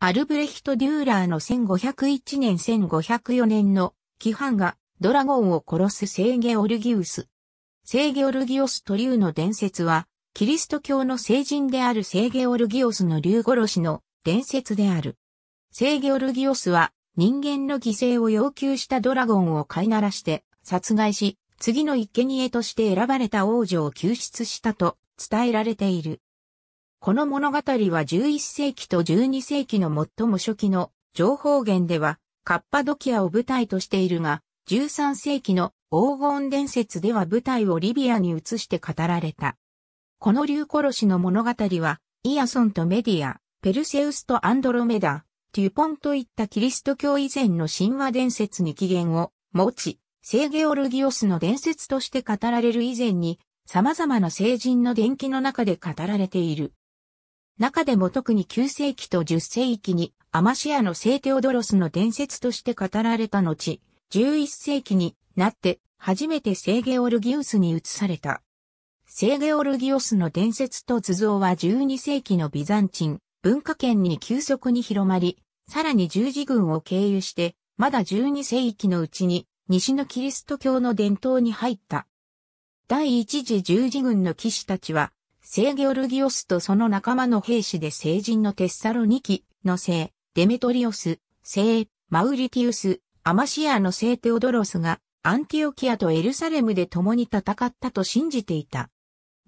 アルブレヒト・デューラーの1501年1504年の規範がドラゴンを殺すセーゲオルギウス。セーゲオルギオスと竜の伝説は、キリスト教の聖人であるセーゲオルギオスの竜殺しの伝説である。セーゲオルギオスは人間の犠牲を要求したドラゴンを飼いならして殺害し、次の生贄として選ばれた王女を救出したと伝えられている。この物語は11世紀と12世紀の最も初期の情報源ではカッパドキアを舞台としているが、13世紀の黄金伝説では舞台をリビアに移して語られた。この竜殺しの物語は、イアソンとメディア、ペルセウスとアンドロメダ、テュポンといったキリスト教以前の神話伝説に起源を持ち、聖ゲオルギオスの伝説として語られる以前に、様々な聖人の伝記の中で語られている。中でも特に9世紀と10世紀にアマシアの聖テオドロスの伝説として語られた後、11世紀になって初めて聖ゲオルギウスに移された。聖ゲオルギオスの伝説と図像は12世紀のビザンチン文化圏に急速に広まり、さらに十字軍を経由して、まだ12世紀のうちに西のキリスト教の伝統に入った。第一次十字軍の騎士たちは聖ゲオルギオスとその仲間の兵士で聖人のテッサロニキの聖、デメトリオス、聖、マウリティウス、アマシアの聖テオドロスが、アンティオキアとエルサレムで共に戦ったと信じていた。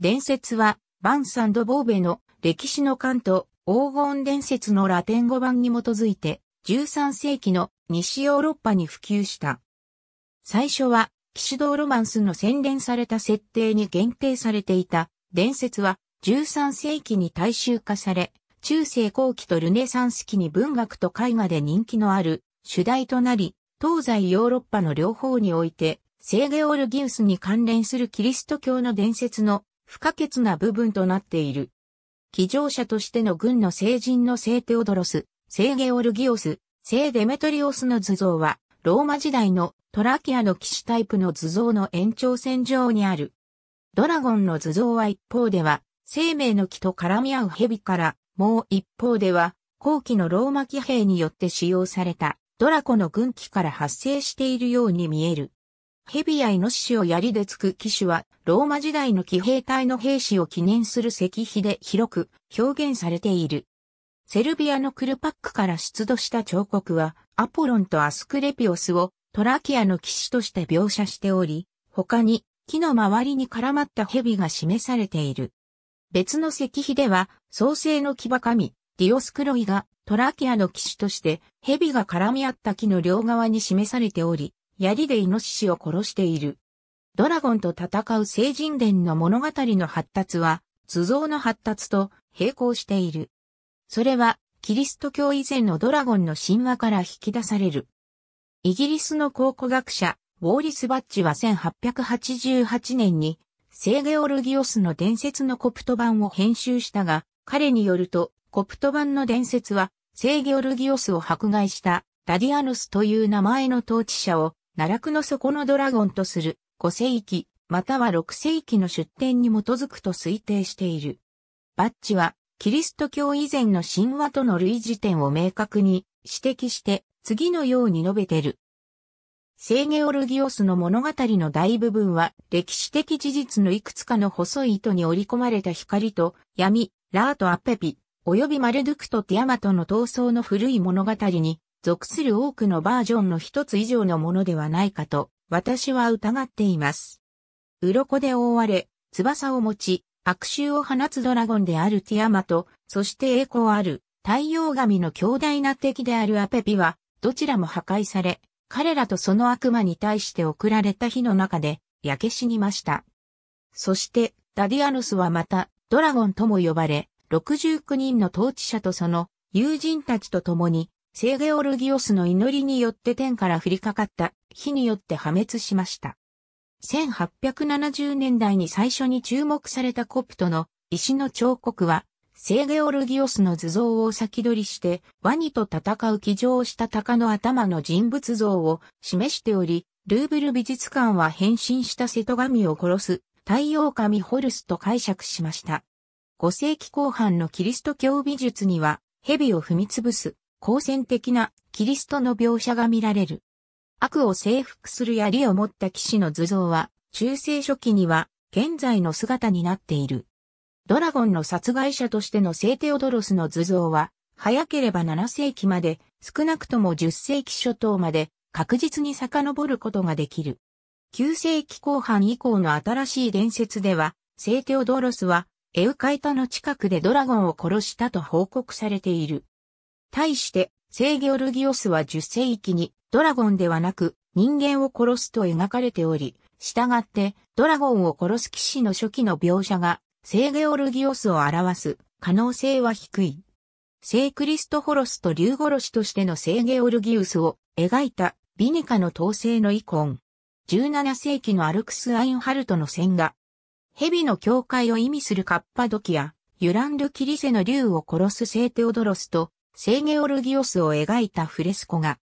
伝説は、バンサンド・ボーベの歴史の巻と黄金伝説のラテン語版に基づいて、13世紀の西ヨーロッパに普及した。最初は、騎士道ロマンスの洗練された設定に限定されていた伝説は13世紀に大衆化され、中世後期とルネサンス期に文学と絵画で人気のある主題となり、東西ヨーロッパの両方において、聖ゲオルギウスに関連するキリスト教の伝説の不可欠な部分となっている。騎乗者としての軍の聖人の聖テオドロス、聖ゲオルギオス、聖デメトリオスの図像は、ローマ時代のトラキアの騎士タイプの図像の延長線上にある。ドラゴンの頭像は一方では、生命の木と絡み合う蛇から、もう一方では、後期のローマ騎兵によって使用された、ドラコの軍旗から発生しているように見える。蛇やイノシシを槍で突く騎手は、ローマ時代の騎兵隊の兵士を記念する石碑で広く表現されている。セルビアのクルパックから出土した彫刻は、アポロンとアスクレピオスをトラキアの騎士として描写しており、他に木の周りに絡まった蛇が示されている。別の石碑では、創世の牙神、ディオスクロイがトラキアの騎士として蛇が絡み合った木の両側に示されており、槍でイノシシを殺している。ドラゴンと戦う聖人伝の物語の発達は、図像の発達と並行している。それは、キリスト教以前のドラゴンの神話から引き出される。イギリスの考古学者、ウォーリス・バッジは1888年に、セーゲオルギオスの伝説のコプト版を編集したが、彼によると、コプト版の伝説は、セーゲオルギオスを迫害したダディアヌスという名前の統治者を奈落の底のドラゴンとする5世紀または6世紀の出典に基づくと推定している。バッチはキリスト教以前の神話との類似点を明確に指摘して次のように述べてる。聖ゲオルギオスの物語の大部分は歴史的事実のいくつかの細い糸に織り込まれた光と闇、ラート・アペピ、及びマルドゥクとティアマとの闘争の古い物語に属する多くのバージョンの一つ以上のものではないかと私は疑っています。鱗で覆われ、翼を持ち、悪臭を放つドラゴンであるティアマと、そして栄光ある太陽神の強大な敵であるアペピは、どちらも破壊され、彼らとその悪魔に対して送られた火の中で焼け死にました。そして、ダディアヌスはまた、ドラゴンとも呼ばれ、69人の統治者とその友人たちと共に、聖ゲオルギオスの祈りによって天から降りかかった火によって破滅しました。1870年代に最初に注目されたコプトの石の彫刻は、聖ゲオルギオスの図像を先取りして、ワニと戦う騎乗した鷹の頭の人物像を示しており、ルーブル美術館は変身した瀬戸神を殺す太陽神ホルスと解釈しました。5世紀後半のキリスト教美術には、蛇を踏み潰す、好戦的なキリストの描写が見られる。悪を征服する槍を持った騎士の図像は、中世初期には現在の姿になっている。ドラゴンの殺害者としての聖テオドロスの図像は、早ければ7世紀まで、少なくとも10世紀初頭まで、確実に遡ることができる。9世紀後半以降の新しい伝説では、聖テオドロスは、エウカイタの近くでドラゴンを殺したと報告されている。対して、聖ギョルギオスは10世紀に、ドラゴンではなく、人間を殺すと描かれており、従って、ドラゴンを殺す騎士の初期の描写が、聖ゲオルギオスを表す可能性は低い。聖クリストホロスと竜殺しとしての聖ゲオルギウスを描いたビニカの統制のイコン。17世紀のアルクス・アインハルトの線画。蛇の境界を意味するカッパドキア、ユランル・キリセの竜を殺す聖テオドロスと聖ゲオルギオスを描いたフレスコ画。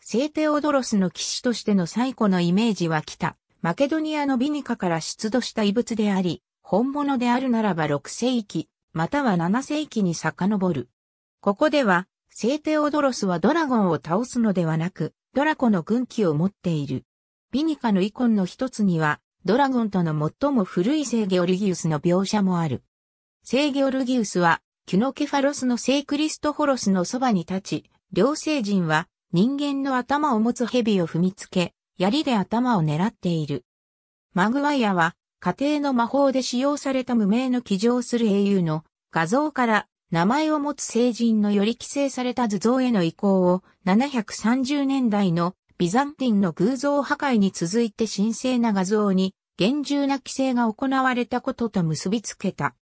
聖テオドロスの騎士としての最古のイメージは北、マケドニアのビニカから出土した遺物であり、本物であるならば6世紀、または7世紀に遡る。ここでは、聖テオドロスはドラゴンを倒すのではなく、ドラコの軍旗を持っている。ビニカの遺ンの一つには、ドラゴンとの最も古い聖ゲオルギウスの描写もある。聖ゲオルギウスは、キュノケファロスの聖クリストホロスのそばに立ち、両聖人は人間の頭を持つ蛇を踏みつけ、槍で頭を狙っている。マグワイアは家庭の魔法で使用された無名の騎乗する英雄の画像から名前を持つ聖人のより規制された図像への移行を730年代のビザンティンの偶像破壊に続いて神聖な画像に厳重な規制が行われたことと結びつけた。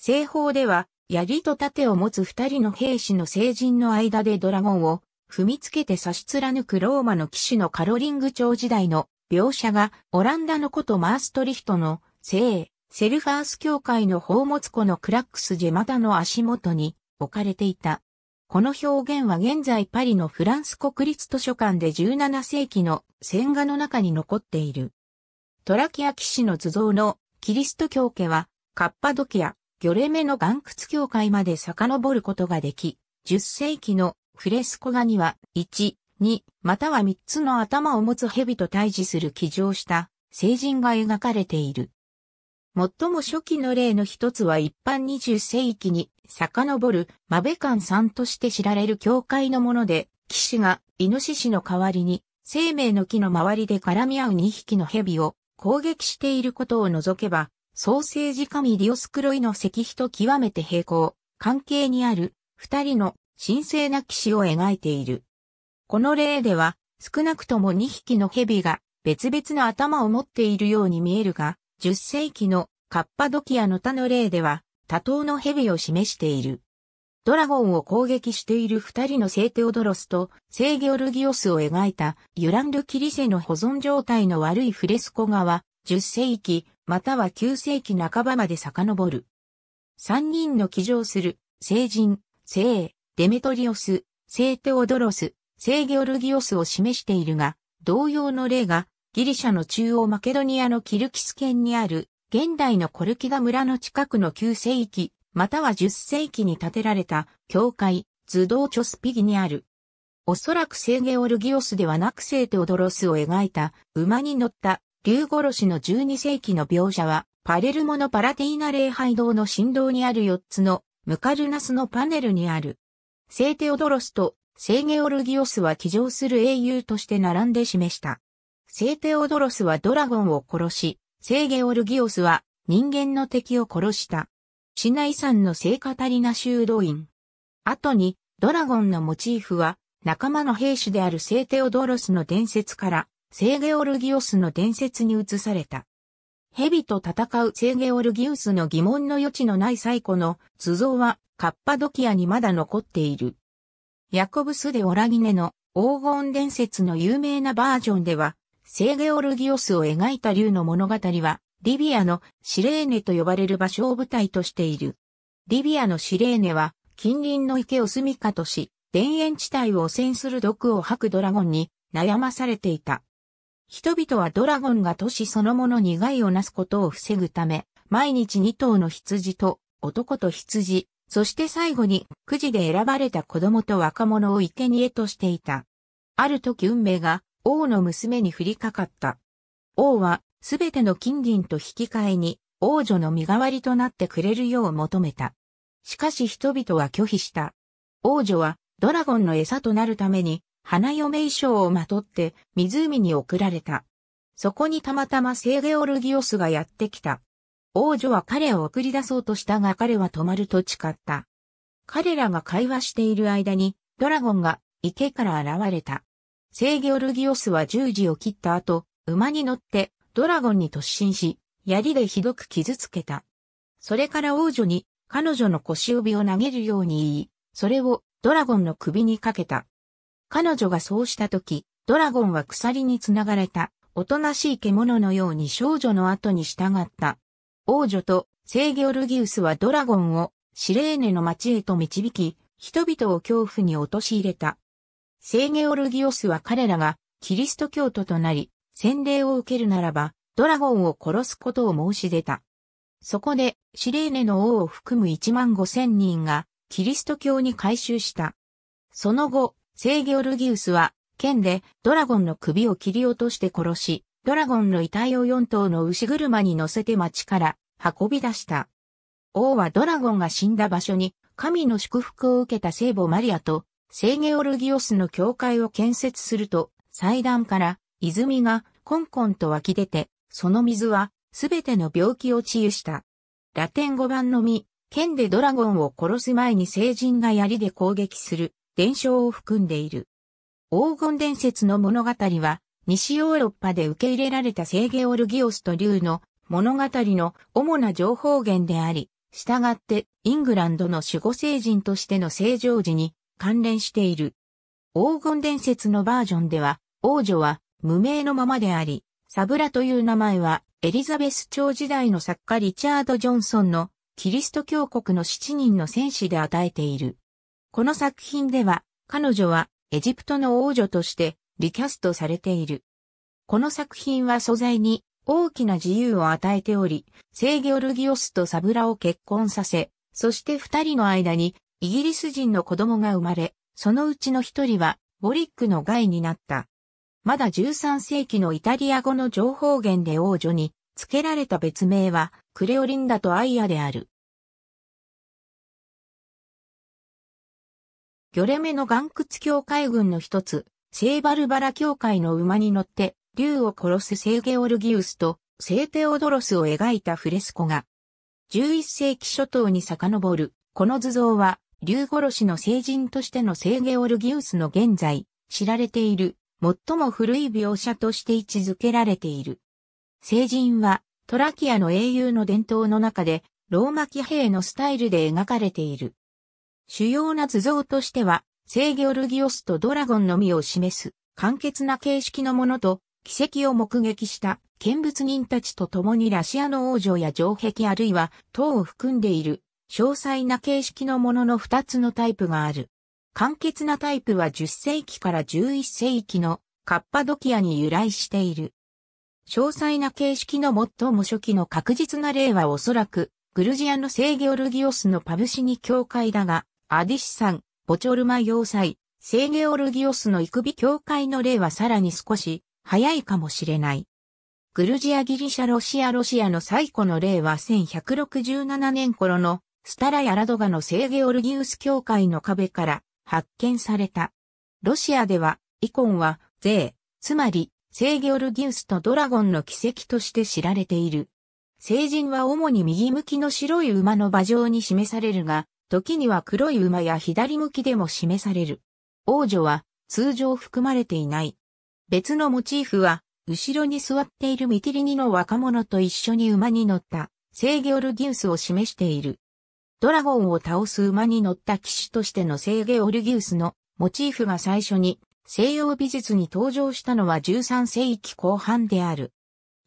西方では槍と盾を持つ二人の兵士の聖人の間でドラゴンを踏みつけて差し貫くローマの騎士のカロリング朝時代の描写がオランダの古都マーストリヒトの聖セルファース教会の宝物庫のクラックス・ジェマダの足元に置かれていた。この表現は現在パリのフランス国立図書館で17世紀の線画の中に残っている。トラキア騎士の図像のキリスト教家はカッパドキア、魚レメの岩窟教会まで遡ることができ、10世紀のフレスコ画には1、に、または3つの頭を持つ蛇と対峙する騎乗した聖人が描かれている。最も初期の例の一つは一般20世紀に遡るマベカンさんとして知られる教会のもので、騎士がイノシシの代わりに生命の木の周りで絡み合う2匹の蛇を攻撃していることを除けば、創世時神ディオスクロイの石碑と極めて平行、関係にある二人の神聖な騎士を描いている。この例では、少なくとも2匹の蛇が別々の頭を持っているように見えるが、10世紀のカッパドキアの他の例では、多頭の蛇を示している。ドラゴンを攻撃している二人の聖テオドロスと聖ギオルギオスを描いたユランル・キリセの保存状態の悪いフレスコ画は10世紀または9世紀半ばまで遡る。三人の騎乗する聖人、聖デメトリオス、聖テオドロス、聖ゲオルギオスを示しているが、同様の例が、ギリシャの中央マケドニアのキルキス県にある、現代のコルキダ村の近くの9世紀、または10世紀に建てられた、教会、ズドーチョスピギにある。おそらく聖ゲオルギオスではなく聖テオドロスを描いた、馬に乗った、竜殺しの12世紀の描写は、パレルモのパラティーナ礼拝堂の神動にある4つのムカルナスのパネルにある。聖テオドロスとセイゲオルギオスは騎乗する英雄として並んで示した。セーテオドロスはドラゴンを殺し、セイゲオルギオスは人間の敵を殺した。市内産の聖カタリナ修道院。後に、ドラゴンのモチーフは、仲間の兵士であるセーテオドロスの伝説から、セイゲオルギオスの伝説に移された。蛇と戦うセイゲオルギウスの疑問の余地のない最古の図像はカッパドキアにまだ残っている。ヤコブス・デ・オラギネの黄金伝説の有名なバージョンでは、聖ゲオルギオスを描いた竜の物語は、リビアのシレーネと呼ばれる場所を舞台としている。リビアのシレーネは、近隣の池を住処とし、田園地帯を汚染する毒を吐くドラゴンに悩まされていた。人々はドラゴンが都市そのものに害をなすことを防ぐため、毎日2頭の羊と、男と羊、そして最後に、くじで選ばれた子供と若者を生贄としていた。ある時運命が、王の娘に降りかかった。王は、すべての金銀と引き換えに、王女の身代わりとなってくれるよう求めた。しかし人々は拒否した。王女は、ドラゴンの餌となるために、花嫁衣装をまとって、湖に送られた。そこにたまたまセーゲオルギオスがやってきた。王女は彼を送り出そうとしたが彼は止まると誓った。彼らが会話している間に、ドラゴンが池から現れた。セイギョルギオスは十字を切った後、馬に乗ってドラゴンに突進し、槍でひどく傷つけた。それから王女に彼女の腰帯を投げるように言い、それをドラゴンの首にかけた。彼女がそうした時、ドラゴンは鎖につながれた、おとなしい獣のように少女の後に従った。王女と聖ギオルギウスはドラゴンをシレーネの町へと導き、人々を恐怖に陥れた。聖ゲオルギオスは彼らがキリスト教徒となり、洗礼を受けるならば、ドラゴンを殺すことを申し出た。そこで、シレーネの王を含む1万5千人が、キリスト教に改宗した。その後、聖ゲオルギウスは、剣でドラゴンの首を切り落として殺し、ドラゴンの遺体を4頭の牛車に乗せて町から運び出した。王はドラゴンが死んだ場所に神の祝福を受けた聖母マリアと聖ゲオルギオスの教会を建設すると祭壇から泉がコンコンと湧き出て、その水はすべての病気を治癒した。ラテン語版のみ、剣でドラゴンを殺す前に聖人が槍で攻撃する伝承を含んでいる。黄金伝説の物語は西ヨーロッパで受け入れられた聖ゲオルギオスと竜の物語の主な情報源であり、従ってイングランドの守護聖人としての正常時に関連している。黄金伝説のバージョンでは、王女は無名のままであり、サブラという名前はエリザベス朝時代の作家リチャード・ジョンソンのキリスト教国の七人の戦士で与えている。この作品では、彼女はエジプトの王女としてリキャストされている。この作品は素材に大きな自由を与えており、聖ギョルギオスとサブラを結婚させ、そして二人の間にイギリス人の子供が生まれ、そのうちの一人はボリックの害になった。まだ13世紀のイタリア語の情報源で王女に付けられた別名はクレオリンダとアイアである。ョレメの岩窟教会群の一つ、聖バルバラ教会の馬に乗って、竜を殺す聖ゲオルギウスと聖テオドロスを描いたフレスコが、11世紀初頭に遡る、この図像は、竜殺しの聖人としての聖ゲオルギウスの現在、知られている、最も古い描写として位置づけられている。聖人は、トラキアの英雄の伝統の中で、ローマ騎兵のスタイルで描かれている。主要な図像としては、聖ギョルギオスとドラゴンのみを示す、簡潔な形式のものと、奇跡を目撃した見物人たちと共にラシアの王女や城壁あるいは塔を含んでいる詳細な形式のものの2つのタイプがある。簡潔なタイプは10世紀から11世紀のカッパドキアに由来している。詳細な形式の最も初期の確実な例はおそらくグルジアの聖ギョルギオスのパブシニ教会だが、アディシさん、ボチョルマ要塞、セーゲオルギオスの育美教会の例はさらに少し早いかもしれない。グルジアギリシャロシアロシアの最古の例は1167年頃のスタラヤラドガのセーゲオルギウス教会の壁から発見された。ロシアではイコンは税、つまりセーゲオルギウスとドラゴンの奇跡として知られている。聖人は主に右向きの白い馬の馬上に示されるが、時には黒い馬や左向きでも示される。王女は通常含まれていない。別のモチーフは、後ろに座っているミティリニの若者と一緒に馬に乗った聖ゲオルギウスを示している。ドラゴンを倒す馬に乗った騎士としての聖ゲオルギウスのモチーフが最初に西洋美術に登場したのは13世紀後半である。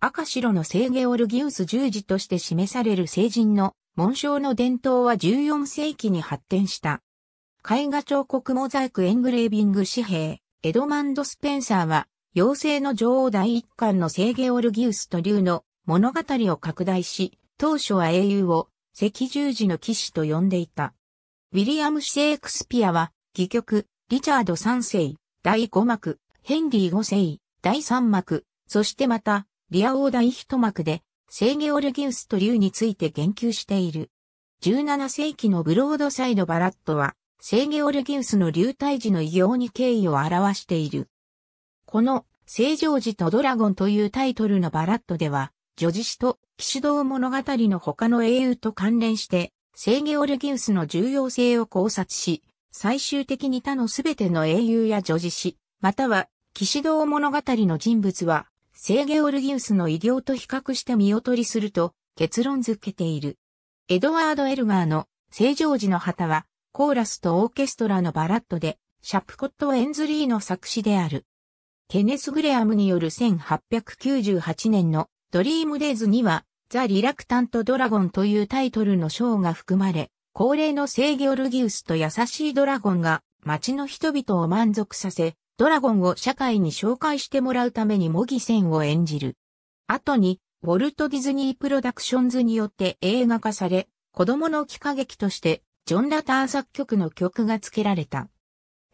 赤白の聖ゲオルギウス十字として示される聖人の紋章の伝統は14世紀に発展した。絵画彫刻モザイクエングレービング紙幣、エドマンド・スペンサーは、妖精の女王第一巻の聖ゲオルギウスと竜の物語を拡大し、当初は英雄を赤十字の騎士と呼んでいた。ウィリアム・シェイクスピアは、戯曲、リチャード三世、第五幕、ヘンリー五世、第三幕、そしてまた、リア王第一幕で、聖ゲオルギウスと竜について言及している。17世紀のブロードサイドバラットは、聖ゲオルギウスの竜退時の異様に敬意を表している。この、聖常時とドラゴンというタイトルのバラットでは、女子史と騎士道物語の他の英雄と関連して、聖ゲオルギウスの重要性を考察し、最終的に他のすべての英雄や女子史、または騎士道物語の人物は、聖ゲオルギウスの偉業と比較して見劣りすると結論づけている。エドワード・エルガーの聖常時の旗はコーラスとオーケストラのバラッドでシャプコット・エンズリーの作詞である。ケネス・グレアムによる1898年のドリームデイズにはザ・リラクタント・ドラゴンというタイトルのショーが含まれ、恒例の聖ゲオルギウスと優しいドラゴンが街の人々を満足させ、ドラゴンを社会に紹介してもらうために模擬戦を演じる。後に、ウォルト・ディズニー・プロダクションズによって映画化され、子供の起何劇として、ジョン・ラター作曲の曲が付けられた。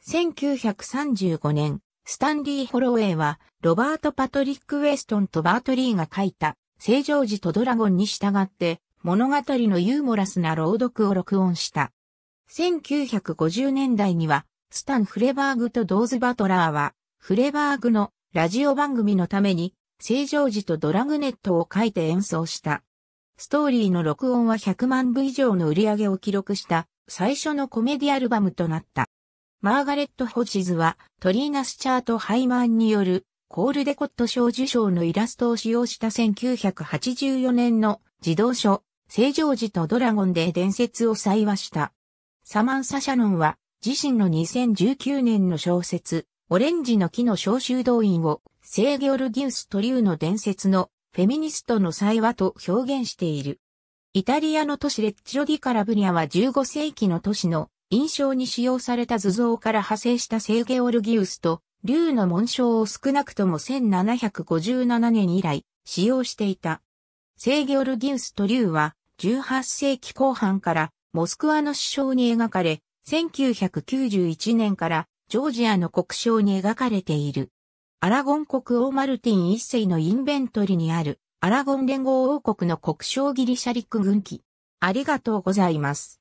1935年、スタンリー・ホロウェイは、ロバート・パトリック・ウェストンとバートリーが書いた、正常時とドラゴンに従って、物語のユーモラスな朗読を録音した。1950年代には、スタン・フレバーグとドーズ・バトラーは、フレバーグのラジオ番組のために、正常時とドラグネットを書いて演奏した。ストーリーの録音は100万部以上の売り上げを記録した最初のコメディアルバムとなった。マーガレット・ホチズはトリーナ・スチャート・ハイマンによるコールデコット賞受賞のイラストを使用した1984年の児童書、正常時とドラゴンで伝説を幸話した。サマンサ・シャノンは自身の2019年の小説、オレンジの木の小修道院を、聖ギョルギウス・トリューの伝説のフェミニストの際話と表現している。イタリアの都市レッチョディ・カラブリアは15世紀の都市の印象に使用された図像から派生した聖ギョルギウスと竜の紋章を少なくとも1757年以来使用していた。聖ギョルギウスと竜は18世紀後半からモスクワの首相に描かれ、1991年からジョージアの国章に描かれている。アラゴン国王マルティン一世のインベントリにあるアラゴン連合王国の国章ギリシャ陸軍記。ありがとうございます。